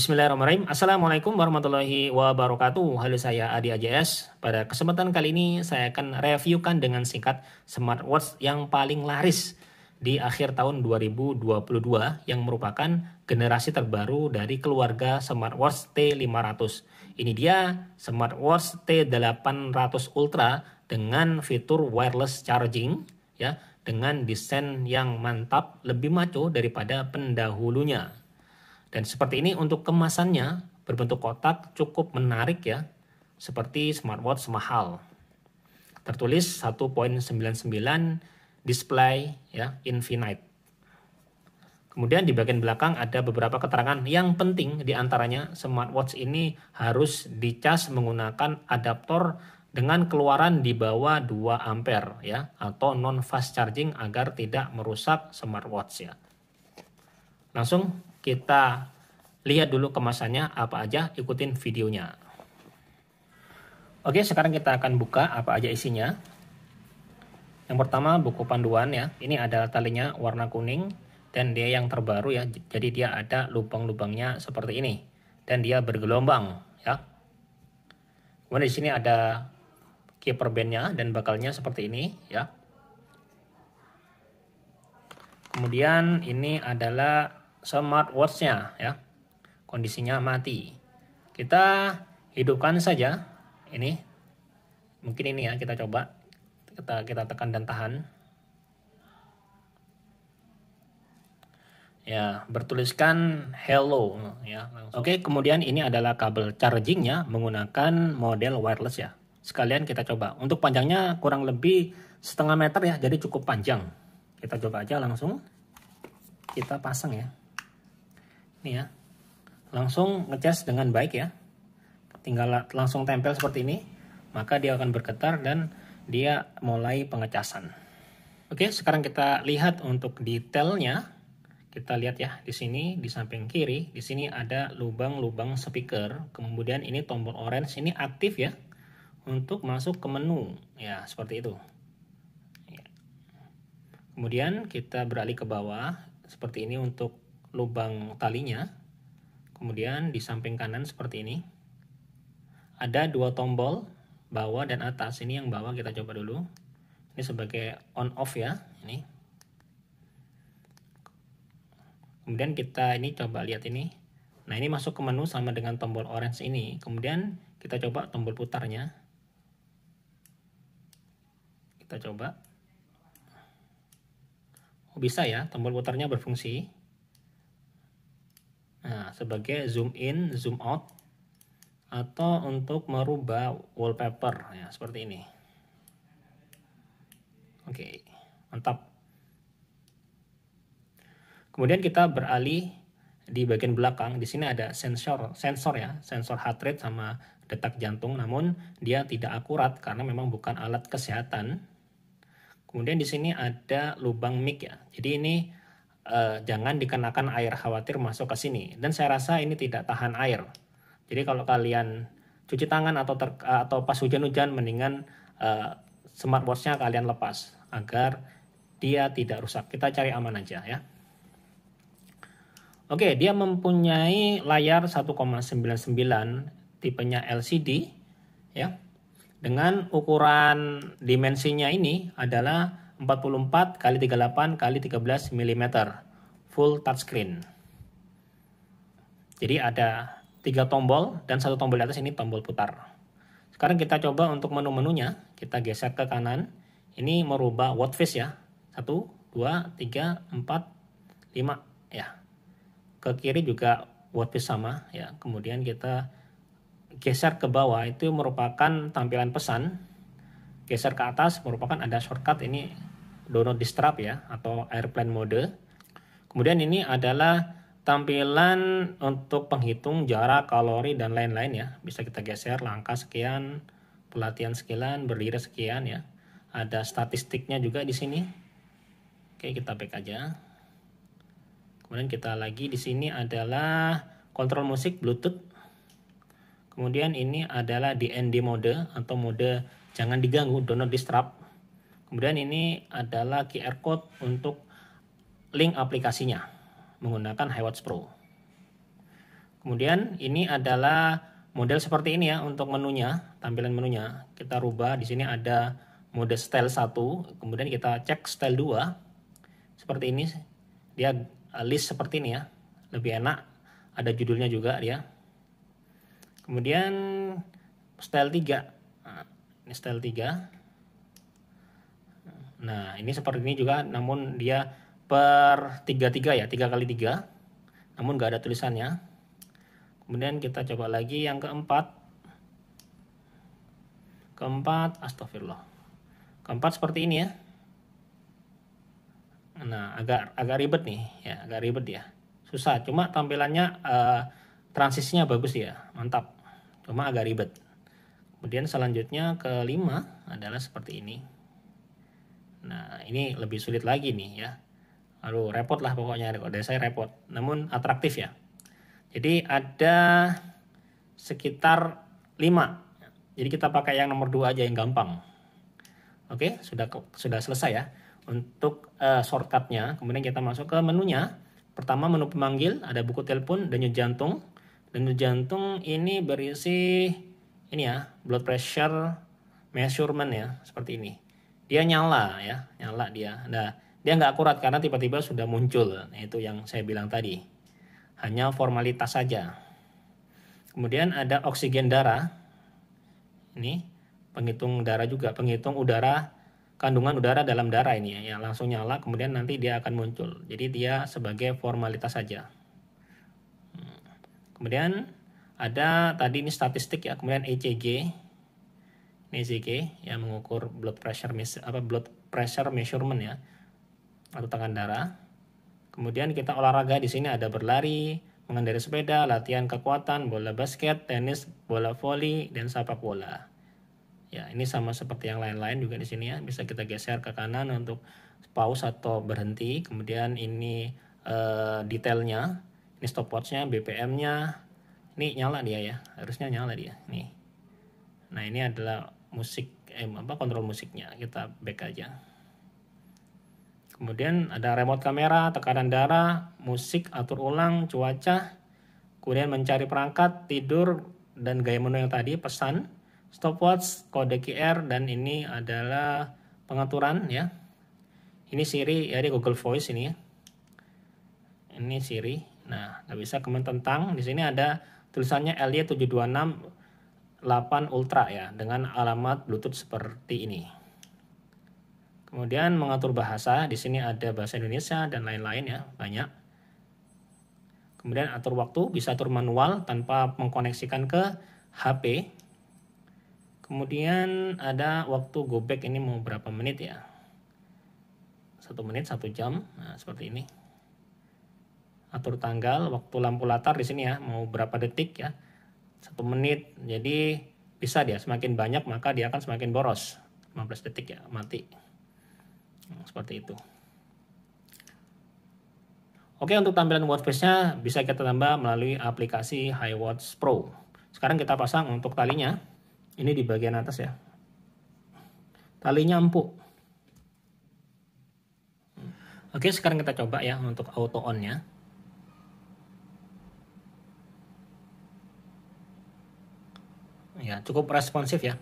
Bismillahirrahmanirrahim. Assalamualaikum warahmatullahi wabarakatuh. Halo saya Adi AJS. Pada kesempatan kali ini saya akan reviewkan dengan singkat smartwatch yang paling laris di akhir tahun 2022 yang merupakan generasi terbaru dari keluarga smartwatch T500. Ini dia smartwatch T800 Ultra dengan fitur wireless charging ya dengan desain yang mantap lebih maco daripada pendahulunya dan seperti ini untuk kemasannya berbentuk kotak cukup menarik ya, seperti smartwatch mahal. Tertulis 1.99 display ya infinite. Kemudian di bagian belakang ada beberapa keterangan yang penting diantaranya smartwatch ini harus dicas menggunakan adaptor dengan keluaran di bawah 2 ampere ya atau non fast charging agar tidak merusak smartwatch ya. Langsung kita lihat dulu kemasannya apa aja, ikutin videonya. Oke, sekarang kita akan buka apa aja isinya. Yang pertama buku panduan ya. Ini adalah talinya warna kuning dan dia yang terbaru ya. Jadi dia ada lubang-lubangnya seperti ini dan dia bergelombang ya. Kemudian di sini ada keeper bandnya dan bakalnya seperti ini ya. Kemudian ini adalah smartwatchnya ya kondisinya mati kita hidupkan saja ini mungkin ini ya kita coba kita kita tekan dan tahan ya bertuliskan hello ya langsung. oke kemudian ini adalah kabel chargingnya menggunakan model wireless ya sekalian kita coba untuk panjangnya kurang lebih setengah meter ya jadi cukup panjang kita coba aja langsung kita pasang ya Nih ya. Langsung ngecas dengan baik ya. Tinggal langsung tempel seperti ini, maka dia akan bergetar dan dia mulai pengecasan. Oke, sekarang kita lihat untuk detailnya. Kita lihat ya, di sini di samping kiri, di sini ada lubang-lubang speaker. Kemudian ini tombol orange ini aktif ya untuk masuk ke menu. Ya, seperti itu. Ya. Kemudian kita beralih ke bawah seperti ini untuk lubang talinya. Kemudian di samping kanan seperti ini. Ada dua tombol bawah dan atas. Ini yang bawah kita coba dulu. Ini sebagai on off ya, ini. Kemudian kita ini coba lihat ini. Nah, ini masuk ke menu sama dengan tombol orange ini. Kemudian kita coba tombol putarnya. Kita coba. Oh, bisa ya, tombol putarnya berfungsi. Nah, sebagai zoom in, zoom out, atau untuk merubah wallpaper ya seperti ini. Oke, mantap. Kemudian kita beralih di bagian belakang. Di sini ada sensor, sensor ya, sensor heart rate sama detak jantung. Namun dia tidak akurat karena memang bukan alat kesehatan. Kemudian di sini ada lubang mic ya. Jadi ini eh, jangan dikenakan air khawatir masuk ke sini. Dan saya rasa ini tidak tahan air. Jadi kalau kalian cuci tangan atau ter, atau pas hujan-hujan mendingan eh, smartwatchnya kalian lepas agar dia tidak rusak. Kita cari aman aja ya. Oke, dia mempunyai layar 1,99 tipenya LCD ya. Dengan ukuran dimensinya ini adalah 44 kali 38 kali 13 mm full touchscreen. Jadi ada tiga tombol dan satu tombol di atas ini tombol putar. Sekarang kita coba untuk menu-menunya, kita geser ke kanan. Ini merubah watt face ya. 1 2 3 4 5 ya. Ke kiri juga watt face sama ya. Kemudian kita geser ke bawah itu merupakan tampilan pesan geser ke atas merupakan ada shortcut ini download not disturb ya atau airplane mode. Kemudian ini adalah tampilan untuk penghitung jarak, kalori dan lain-lain ya. Bisa kita geser langkah sekian, pelatihan sekian, berdiri sekian ya. Ada statistiknya juga di sini. Oke, kita back aja. Kemudian kita lagi di sini adalah kontrol musik Bluetooth. Kemudian ini adalah DND mode atau mode jangan diganggu, do not disturb. Kemudian ini adalah QR code untuk link aplikasinya menggunakan HiWatch Pro. Kemudian ini adalah model seperti ini ya untuk menunya, tampilan menunya. Kita rubah di sini ada mode style 1, kemudian kita cek style 2. Seperti ini dia eh, list seperti ini ya. Lebih enak, ada judulnya juga dia. Kemudian style 3. Nah, ini style 3. Nah, ini seperti ini juga namun dia per 33 ya, 3 kali 3. Namun nggak ada tulisannya. Kemudian kita coba lagi yang keempat. Keempat, astagfirullah. Keempat seperti ini ya. Nah, agak agak ribet nih, ya, agak ribet ya. Susah, cuma tampilannya uh, transisinya bagus ya, mantap. Cuma agak ribet. Kemudian selanjutnya kelima adalah seperti ini. Nah, ini lebih sulit lagi nih ya. Aduh, repot lah pokoknya. kalau Dari saya repot. Namun atraktif ya. Jadi ada sekitar 5. Jadi kita pakai yang nomor 2 aja yang gampang. Oke, sudah sudah selesai ya. Untuk uh, shortcutnya, kemudian kita masuk ke menunya. Pertama menu pemanggil, ada buku telepon, denyut jantung. Denyut jantung ini berisi ini ya, blood pressure measurement ya, seperti ini dia nyala ya nyala dia nah dia nggak akurat karena tiba-tiba sudah muncul nah, itu yang saya bilang tadi hanya formalitas saja kemudian ada oksigen darah ini penghitung darah juga penghitung udara kandungan udara dalam darah ini ya, yang langsung nyala kemudian nanti dia akan muncul jadi dia sebagai formalitas saja hmm. kemudian ada tadi ini statistik ya kemudian ECG MCG yang mengukur blood pressure apa blood pressure measurement ya atau tekanan darah. Kemudian kita olahraga di sini ada berlari, mengendarai sepeda, latihan kekuatan, bola basket, tenis, bola voli dan sepak bola. Ya, ini sama seperti yang lain-lain juga di sini ya. Bisa kita geser ke kanan untuk pause atau berhenti. Kemudian ini uh, detailnya, ini stopwatchnya, BPM-nya. Ini nyala dia ya, harusnya nyala dia. Nih. Nah, ini adalah musik eh, apa kontrol musiknya kita back aja kemudian ada remote kamera tekanan darah musik atur ulang cuaca kemudian mencari perangkat tidur dan gaya menu yang tadi pesan stopwatch kode QR dan ini adalah pengaturan ya ini Siri ya di Google Voice ini ya. ini Siri nah nggak bisa kemen tentang di sini ada tulisannya LY726 8 Ultra ya dengan alamat Bluetooth seperti ini. Kemudian mengatur bahasa, di sini ada bahasa Indonesia dan lain-lain ya, banyak. Kemudian atur waktu, bisa atur manual tanpa mengkoneksikan ke HP. Kemudian ada waktu go back ini mau berapa menit ya? Satu menit, satu jam, nah, seperti ini. Atur tanggal, waktu lampu latar di sini ya, mau berapa detik ya? satu menit jadi bisa dia semakin banyak maka dia akan semakin boros 15 detik ya mati nah, seperti itu Oke untuk tampilan wordpress nya bisa kita tambah melalui aplikasi HiWatch Pro sekarang kita pasang untuk talinya ini di bagian atas ya talinya empuk Oke sekarang kita coba ya untuk auto on nya ya cukup responsif ya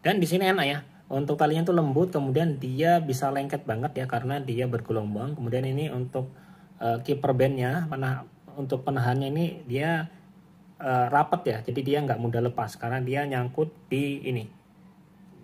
dan di sini enak ya untuk talinya itu lembut kemudian dia bisa lengket banget ya karena dia bergelombang kemudian ini untuk uh, kiper bandnya penah untuk penahannya ini dia uh, eh, rapat ya jadi dia nggak mudah lepas karena dia nyangkut di ini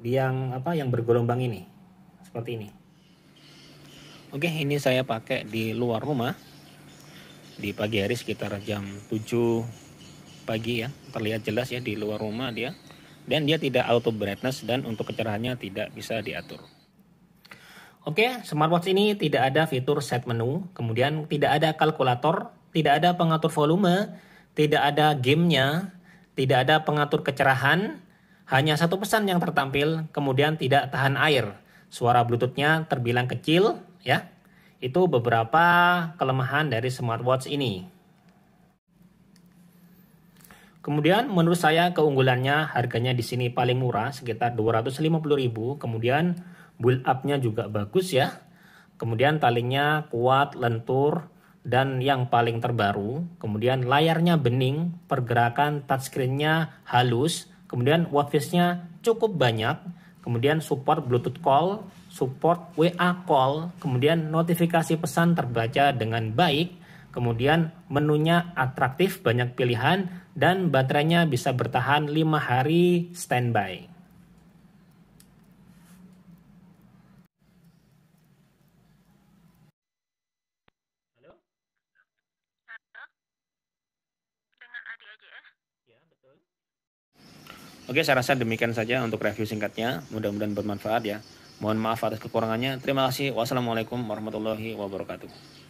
di yang apa yang bergelombang ini seperti ini oke ini saya pakai di luar rumah di pagi hari sekitar jam 7 pagi ya terlihat jelas ya di luar rumah dia dan dia tidak auto brightness dan untuk kecerahannya tidak bisa diatur. Oke, smartwatch ini tidak ada fitur set menu, kemudian tidak ada kalkulator, tidak ada pengatur volume, tidak ada gamenya, tidak ada pengatur kecerahan, hanya satu pesan yang tertampil, kemudian tidak tahan air. Suara Bluetoothnya terbilang kecil, ya. Itu beberapa kelemahan dari smartwatch ini. Kemudian menurut saya keunggulannya harganya di sini paling murah sekitar 250.000, kemudian build up-nya juga bagus ya. Kemudian talinya kuat, lentur dan yang paling terbaru, kemudian layarnya bening, pergerakan touchscreen-nya halus, kemudian watchface-nya cukup banyak, kemudian support Bluetooth call, support WA call, kemudian notifikasi pesan terbaca dengan baik, Kemudian menunya atraktif, banyak pilihan, dan baterainya bisa bertahan 5 hari standby. Oke, saya rasa demikian saja untuk review singkatnya. Mudah-mudahan bermanfaat ya. Mohon maaf atas kekurangannya. Terima kasih. Wassalamualaikum warahmatullahi wabarakatuh.